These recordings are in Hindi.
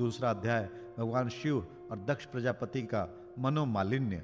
दूसरा अध्याय भगवान शिव और दक्ष प्रजापति का मनोमालिन्य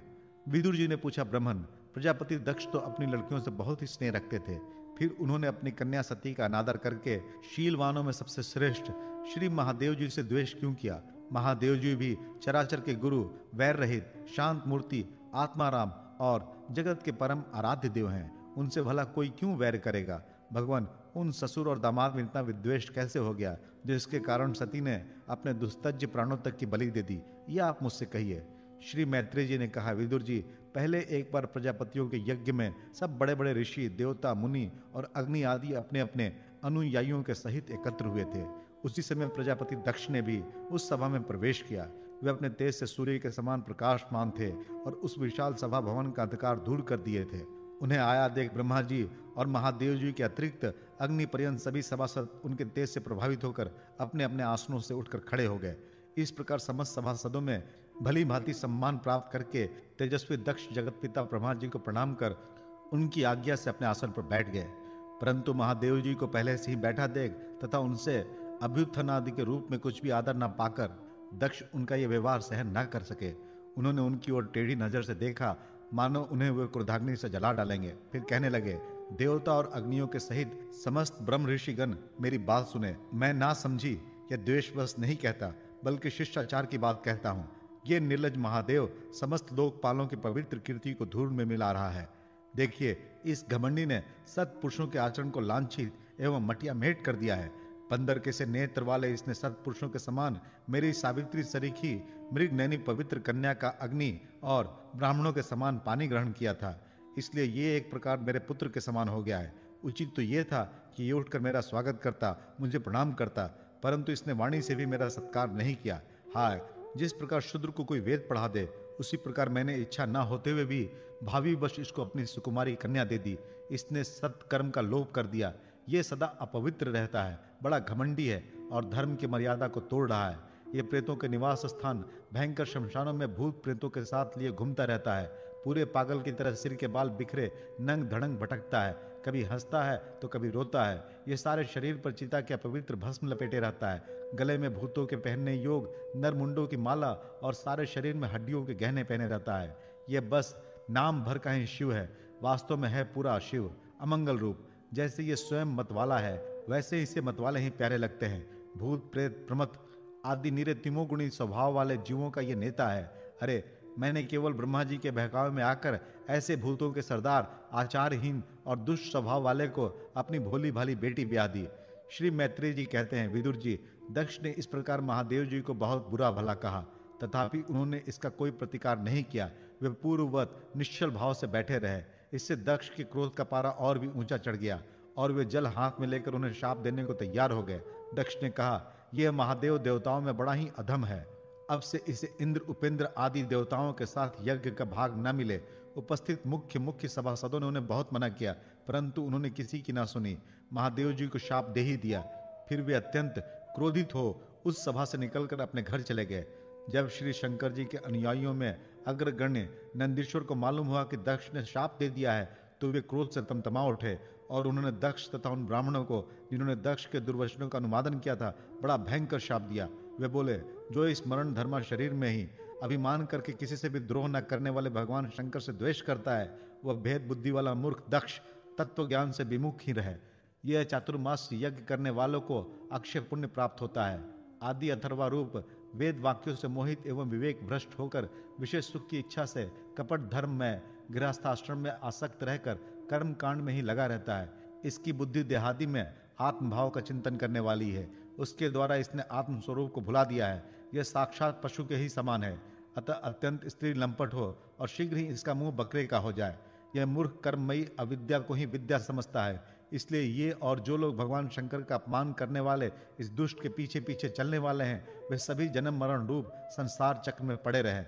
विदुर जी ने पूछा ब्रह्मन प्रजापति दक्ष तो अपनी लड़कियों से बहुत ही स्नेह रखते थे फिर उन्होंने अपनी कन्या सती का अनादर करके शीलवानों में सबसे श्रेष्ठ श्री महादेव जी से द्वेष क्यों किया महादेव जी भी चराचर के गुरु वैर रहित शांत मूर्ति आत्माराम और जगत के परम आराध्य देव हैं उनसे भला कोई क्यों वैर करेगा भगवान उन ससुर और दामाद में इतना विद्वेष कैसे हो गया जो इसके कारण सती ने अपने दुस्तज प्राणों तक की बलि दे दी यह आप मुझसे कहिए श्री मैत्री जी ने कहा विदुर जी पहले एक बार प्रजापतियों के यज्ञ में सब बड़े बड़े ऋषि देवता मुनि और अग्नि आदि अपने अपने अनुयायियों के सहित एकत्र हुए थे उसी समय प्रजापति दक्ष ने भी उस सभा में प्रवेश किया वे अपने तेज से सूर्य के समान प्रकाशमान थे और उस विशाल सभा भवन का अंधकार दूर कर दिए थे उन्हें आया देख ब्रह्मा जी और महादेव जी के अतिरिक्त अग्नि पर्यंत सभी सभासद उनके तेज से प्रभावित होकर अपने अपने आसनों से उठकर खड़े हो गए इस प्रकार समस्त सभासदों में भली भांति सम्मान प्राप्त करके तेजस्वी दक्ष जगत पिता ब्रह्मा जी को प्रणाम कर उनकी आज्ञा से अपने आसन पर बैठ गए परंतु महादेव जी को पहले से ही बैठा देख तथा उनसे अभ्युत्थान आदि के रूप में कुछ भी आदर न पाकर दक्ष उनका यह व्यवहार सहन न कर सके उन्होंने उनकी ओर टेढ़ी नजर से देखा मानो उन्हें वे क्रोधाग्नि से जला डालेंगे फिर कहने लगे देवता और अग्नियों के सहित समस्त ब्रह्म ऋषिगण मेरी बात सुने मैं ना समझी यह द्वेषवश नहीं कहता बल्कि शिष्टाचार की बात कहता हूँ ये निर्लज महादेव समस्त लोकपालों की पवित्र कीर्ति को धूल में मिला रहा है देखिए इस घमंडी ने सत पुरुषों के आचरण को लांछित एवं मटिया मेट कर दिया है पंदर के से नेत्र वाले इसने सत्पुरुषों के समान मेरी सावित्री सरीखी मृग नैनी पवित्र कन्या का अग्नि और ब्राह्मणों के समान पानी ग्रहण किया था इसलिए ये एक प्रकार मेरे पुत्र के समान हो गया है उचित तो ये था कि ये उठकर मेरा स्वागत करता मुझे प्रणाम करता परंतु इसने वाणी से भी मेरा सत्कार नहीं किया हाय जिस प्रकार शूद्र को कोई वेद पढ़ा दे उसी प्रकार मैंने इच्छा न होते हुए भी भावी वश इसको अपनी सुकुमारी कन्या दे दी इसने सत्कर्म का लोभ कर दिया ये सदा अपवित्र रहता है बड़ा घमंडी है और धर्म की मर्यादा को तोड़ रहा है ये प्रेतों के निवास स्थान भयंकर शमशानों में भूत प्रेतों के साथ लिए घूमता रहता है पूरे पागल की तरह सिर के बाल बिखरे नंग धड़ंग भटकता है कभी हंसता है तो कभी रोता है ये सारे शरीर पर चिता के अपवित्र भस्म लपेटे रहता है गले में भूतों के पहनने योग नरमुंडों की माला और सारे शरीर में हड्डियों के गहने पहने रहता है यह बस नाम भर का ही शिव है वास्तव में है पूरा शिव अमंगल रूप जैसे ये स्वयं मतवाला है वैसे इसे मतवाले ही प्यारे लगते हैं भूत प्रेत प्रमत आदि निरे तिमोगुणी स्वभाव वाले जीवों का ये नेता है अरे मैंने केवल ब्रह्मा जी के बहकावे में आकर ऐसे भूतों के सरदार आचारहीन और दुष्ट स्वभाव वाले को अपनी भोली भाली बेटी ब्याह दी श्री मैत्री जी कहते हैं विदुर जी दक्ष ने इस प्रकार महादेव जी को बहुत बुरा भला कहा तथापि उन्होंने इसका कोई प्रतिकार नहीं किया वे पूर्ववत निश्चल भाव से बैठे रहे इससे दक्ष के क्रोध का पारा और भी ऊंचा चढ़ गया और वे जल हाथ में लेकर उन्हें शाप देने को तैयार हो गए दक्ष ने कहा यह महादेव देवताओं में बड़ा ही अधम है अब से इसे इंद्र उपेंद्र आदि देवताओं के साथ यज्ञ का भाग न मिले उपस्थित मुख्य मुख्य सभासदों ने उन्हें बहुत मना किया परंतु उन्होंने किसी की ना सुनी महादेव जी को शाप दे ही दिया फिर वे अत्यंत क्रोधित हो उस सभा से निकलकर अपने घर चले गए जब श्री शंकर जी के अनुयायियों में अग्रगण्य नंदीश्वर को मालूम हुआ कि दक्ष ने शाप दे दिया है तो वे क्रोध से तमतमा उठे और उन्होंने दक्ष तथा उन ब्राह्मणों को जिन्होंने दक्ष के दुर्वचनों का अनुवादन किया था बड़ा भयंकर शाप दिया वे बोले जो इस मरण धर्मा शरीर में ही अभिमान करके किसी से भी द्रोह न करने वाले भगवान शंकर से द्वेष करता है वह भेद बुद्धि वाला मूर्ख दक्ष तत्व ज्ञान से विमुख ही रहे यह चातुर्मास यज्ञ करने वालों को अक्षय पुण्य प्राप्त होता है आदि अथर्वा रूप वेद वाक्यों से मोहित एवं विवेक भ्रष्ट होकर विशेष सुख की इच्छा से कपट धर्म में गृहस्थाश्रम में आसक्त रहकर कर्म कांड में ही लगा रहता है इसकी बुद्धि देहादी में आत्मभाव का चिंतन करने वाली है उसके द्वारा इसने आत्मस्वरूप को भुला दिया है यह साक्षात पशु के ही समान है अतः अत्यंत स्त्री लंपट हो और शीघ्र ही इसका मुंह बकरे का हो जाए यह मूर्ख कर्ममयी अविद्या को ही विद्या समझता है इसलिए ये और जो लोग भगवान शंकर का अपमान करने वाले इस दुष्ट के पीछे पीछे चलने वाले हैं वे सभी जन्म मरण रूप संसार चक्र में पड़े रहे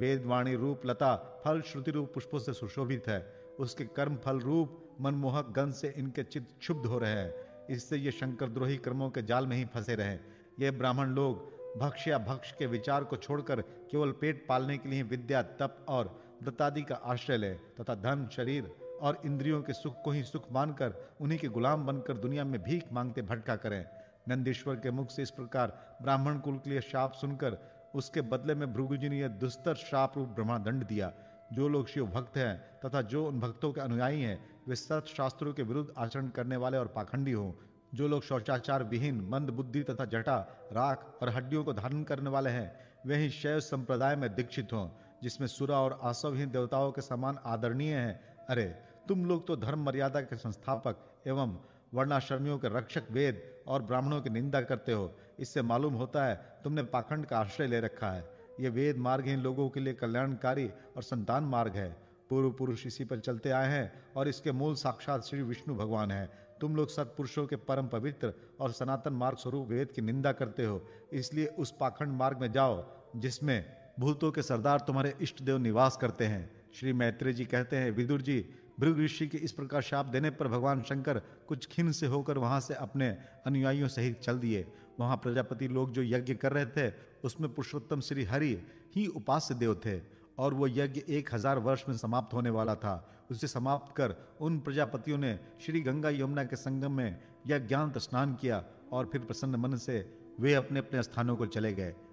वेदवाणी रूप लता फल श्रुति रूप पुष्पों से सुशोभित है उसके कर्म फल रूप मनमोहक गंध से इनके चित्त क्षुब्ध हो रहे हैं इससे ये शंकर द्रोही कर्मों के जाल में ही फंसे रहे ये ब्राह्मण लोग भक्ष या भक्ष के विचार को छोड़कर केवल पेट पालने के लिए विद्या तप और व्रतादि का आश्रय ले तथा धन शरीर और इंद्रियों के सुख को ही सुख मानकर उन्हीं के गुलाम बनकर दुनिया में भीख मांगते भटका करें नंदेश्वर के मुख से इस प्रकार ब्राह्मण कुल के लिए शाप सुनकर उसके बदले में भृगु जी ने यह दुस्तर शाप रूप ब्रह्मादंड दिया जो लोग शिव भक्त हैं तथा जो उन भक्तों के अनुयायी हैं वे सत शास्त्रों के विरुद्ध आचरण करने वाले और पाखंडी हों जो लोग शौचाचार विहीन मंद बुद्धि तथा जटा राख और हड्डियों को धारण करने वाले हैं वे ही शैव संप्रदाय में दीक्षित हों जिसमें सुरा और आसवहीन देवताओं के समान आदरणीय हैं अरे तुम लोग तो धर्म मर्यादा के संस्थापक एवं वर्णाश्रमियों के रक्षक वेद और ब्राह्मणों की निंदा करते हो इससे मालूम होता है तुमने पाखंड का आश्रय ले रखा है ये वेद मार्ग इन लोगों के लिए कल्याणकारी और संतान मार्ग है पूर्व पुरुष इसी पर चलते आए हैं और इसके मूल साक्षात श्री विष्णु भगवान हैं तुम लोग सत्पुरुषों के परम पवित्र और सनातन मार्ग स्वरूप वेद की निंदा करते हो इसलिए उस पाखंड मार्ग में जाओ जिसमें भूतों के सरदार तुम्हारे इष्ट देव निवास करते हैं श्री मैत्री जी कहते हैं विदुर जी भृग ऋषि के इस प्रकार शाप देने पर भगवान शंकर कुछ खिन से होकर वहाँ से अपने अनुयायियों सहित चल दिए वहाँ प्रजापति लोग जो यज्ञ कर रहे थे उसमें पुरुषोत्तम श्री हरि ही उपास्य देव थे और वो यज्ञ एक हजार वर्ष में समाप्त होने वाला था उसे समाप्त कर उन प्रजापतियों ने श्री गंगा यमुना के संगम में यज्ञांत स्नान किया और फिर प्रसन्न मन से वे अपने अपने स्थानों को चले गए